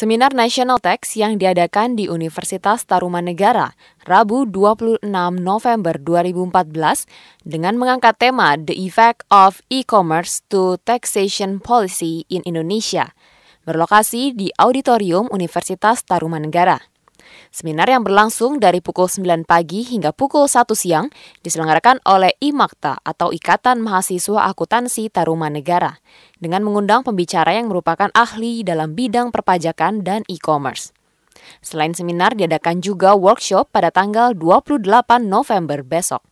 Seminar National Tax yang diadakan di Universitas Tarumanegara Rabu 26 November 2014 dengan mengangkat tema The Effect of E-Commerce to Taxation Policy in Indonesia berlokasi di Auditorium Universitas Tarumanegara. Seminar yang berlangsung dari pukul 9 pagi hingga pukul 1 siang diselenggarakan oleh IMAKTA atau Ikatan Mahasiswa Akuntansi Tarumanegara dengan mengundang pembicara yang merupakan ahli dalam bidang perpajakan dan e-commerce. Selain seminar, diadakan juga workshop pada tanggal 28 November besok.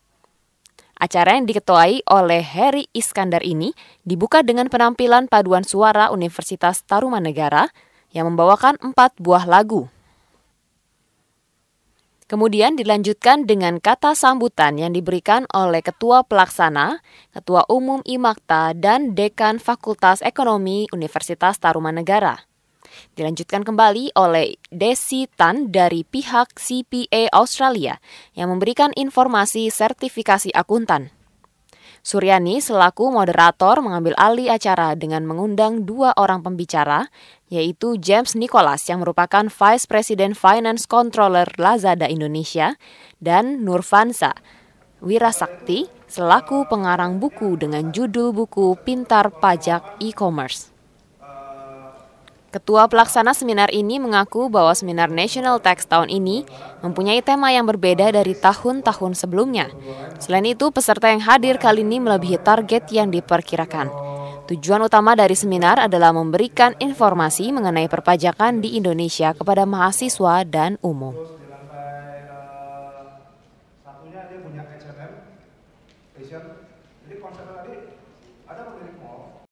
Acara yang diketuai oleh Harry Iskandar ini dibuka dengan penampilan paduan suara Universitas Tarumanegara yang membawakan empat buah lagu Kemudian dilanjutkan dengan kata sambutan yang diberikan oleh Ketua Pelaksana, Ketua Umum IMAKTA, dan Dekan Fakultas Ekonomi Universitas Tarumanegara. Dilanjutkan kembali oleh Desi Tan dari pihak CPA Australia yang memberikan informasi sertifikasi akuntan. Suryani selaku moderator mengambil alih acara dengan mengundang dua orang pembicara, yaitu James Nicholas yang merupakan Vice President Finance Controller Lazada Indonesia dan Nurfansa Wirasakti selaku pengarang buku dengan judul buku Pintar Pajak E-Commerce. Ketua pelaksana seminar ini mengaku bahwa seminar National Tax tahun ini mempunyai tema yang berbeda dari tahun-tahun sebelumnya. Selain itu, peserta yang hadir kali ini melebihi target yang diperkirakan. Tujuan utama dari seminar adalah memberikan informasi mengenai perpajakan di Indonesia kepada mahasiswa dan umum.